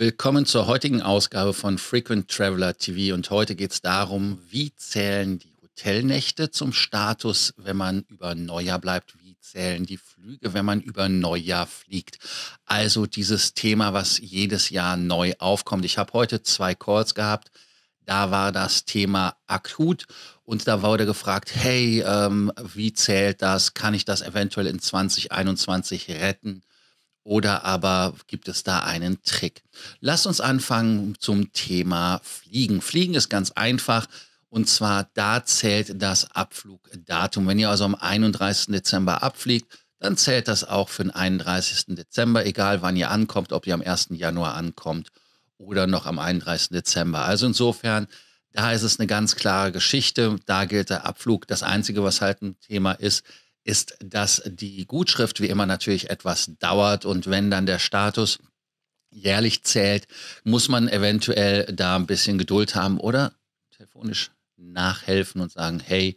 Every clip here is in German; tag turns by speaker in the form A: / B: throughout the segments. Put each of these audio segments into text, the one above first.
A: Willkommen zur heutigen Ausgabe von Frequent Traveler TV und heute geht es darum, wie zählen die Hotelnächte zum Status, wenn man über Neujahr bleibt, wie zählen die Flüge, wenn man über Neujahr fliegt. Also dieses Thema, was jedes Jahr neu aufkommt. Ich habe heute zwei Calls gehabt. Da war das Thema akut und da wurde gefragt, hey, ähm, wie zählt das? Kann ich das eventuell in 2021 retten? Oder aber gibt es da einen Trick? Lass uns anfangen zum Thema Fliegen. Fliegen ist ganz einfach. Und zwar da zählt das Abflugdatum. Wenn ihr also am 31. Dezember abfliegt, dann zählt das auch für den 31. Dezember, egal wann ihr ankommt, ob ihr am 1. Januar ankommt oder noch am 31. Dezember. Also insofern, da ist es eine ganz klare Geschichte. Da gilt der Abflug. Das Einzige, was halt ein Thema ist, ist, dass die Gutschrift wie immer natürlich etwas dauert und wenn dann der Status jährlich zählt, muss man eventuell da ein bisschen Geduld haben oder telefonisch nachhelfen und sagen, hey,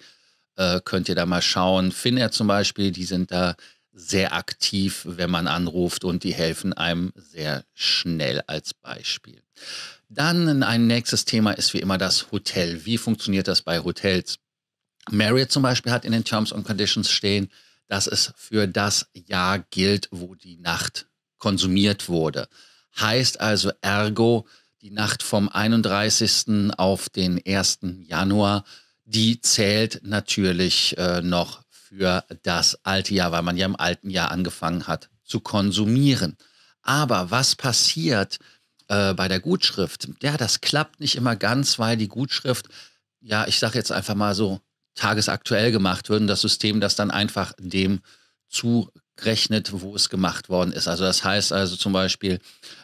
A: äh, könnt ihr da mal schauen. Finnair zum Beispiel, die sind da sehr aktiv, wenn man anruft und die helfen einem sehr schnell als Beispiel. Dann ein nächstes Thema ist wie immer das Hotel. Wie funktioniert das bei Hotels? Marriott zum Beispiel hat in den Terms und Conditions stehen, dass es für das Jahr gilt, wo die Nacht konsumiert wurde. Heißt also ergo, die Nacht vom 31. auf den 1. Januar, die zählt natürlich äh, noch für das alte Jahr, weil man ja im alten Jahr angefangen hat zu konsumieren. Aber was passiert äh, bei der Gutschrift? Ja, das klappt nicht immer ganz, weil die Gutschrift, ja, ich sage jetzt einfach mal so, tagesaktuell gemacht wird und das System das dann einfach dem zurechnet, wo es gemacht worden ist. Also das heißt also zum Beispiel,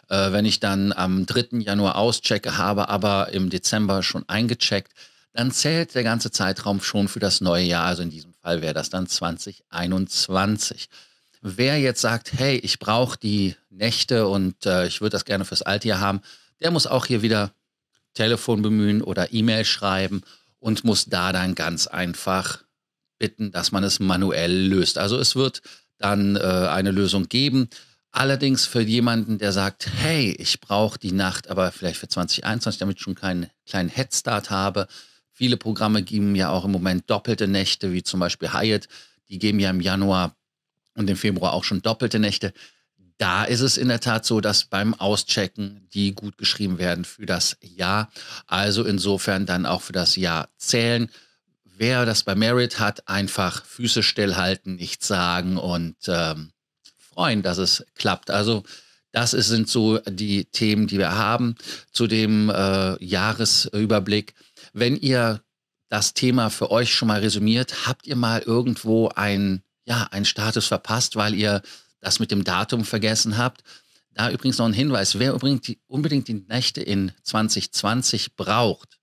A: äh, wenn ich dann am 3. Januar auschecke, habe aber im Dezember schon eingecheckt, dann zählt der ganze Zeitraum schon für das neue Jahr. Also in diesem Fall wäre das dann 2021. Wer jetzt sagt, hey, ich brauche die Nächte und äh, ich würde das gerne fürs alte Jahr haben, der muss auch hier wieder Telefon bemühen oder E-Mail schreiben und muss da dann ganz einfach bitten, dass man es manuell löst. Also es wird dann äh, eine Lösung geben. Allerdings für jemanden, der sagt, hey, ich brauche die Nacht, aber vielleicht für 2021, damit ich schon keinen kleinen Headstart habe. Viele Programme geben ja auch im Moment doppelte Nächte, wie zum Beispiel Hyatt. Die geben ja im Januar und im Februar auch schon doppelte Nächte da ist es in der Tat so, dass beim Auschecken die gut geschrieben werden für das Jahr. Also insofern dann auch für das Jahr zählen. Wer das bei Merit hat, einfach Füße stillhalten, nichts sagen und ähm, freuen, dass es klappt. Also das ist, sind so die Themen, die wir haben zu dem äh, Jahresüberblick. Wenn ihr das Thema für euch schon mal resümiert, habt ihr mal irgendwo ein, ja, einen Status verpasst, weil ihr das mit dem Datum vergessen habt. Da übrigens noch ein Hinweis, wer unbedingt die Nächte in 2020 braucht,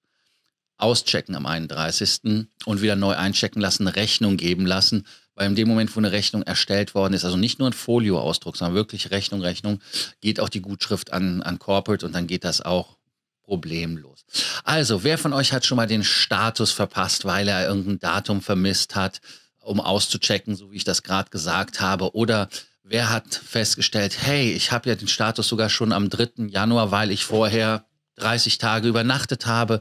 A: auschecken am 31. und wieder neu einchecken lassen, Rechnung geben lassen. Weil in dem Moment, wo eine Rechnung erstellt worden ist, also nicht nur ein Folioausdruck, sondern wirklich Rechnung, Rechnung, geht auch die Gutschrift an, an Corporate und dann geht das auch problemlos. Also, wer von euch hat schon mal den Status verpasst, weil er irgendein Datum vermisst hat, um auszuchecken, so wie ich das gerade gesagt habe, oder Wer hat festgestellt, hey, ich habe ja den Status sogar schon am 3. Januar, weil ich vorher 30 Tage übernachtet habe.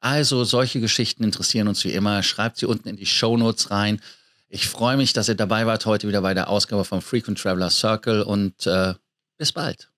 A: Also solche Geschichten interessieren uns wie immer. Schreibt sie unten in die Show Notes rein. Ich freue mich, dass ihr dabei wart heute wieder bei der Ausgabe vom Frequent Traveler Circle und äh, bis bald.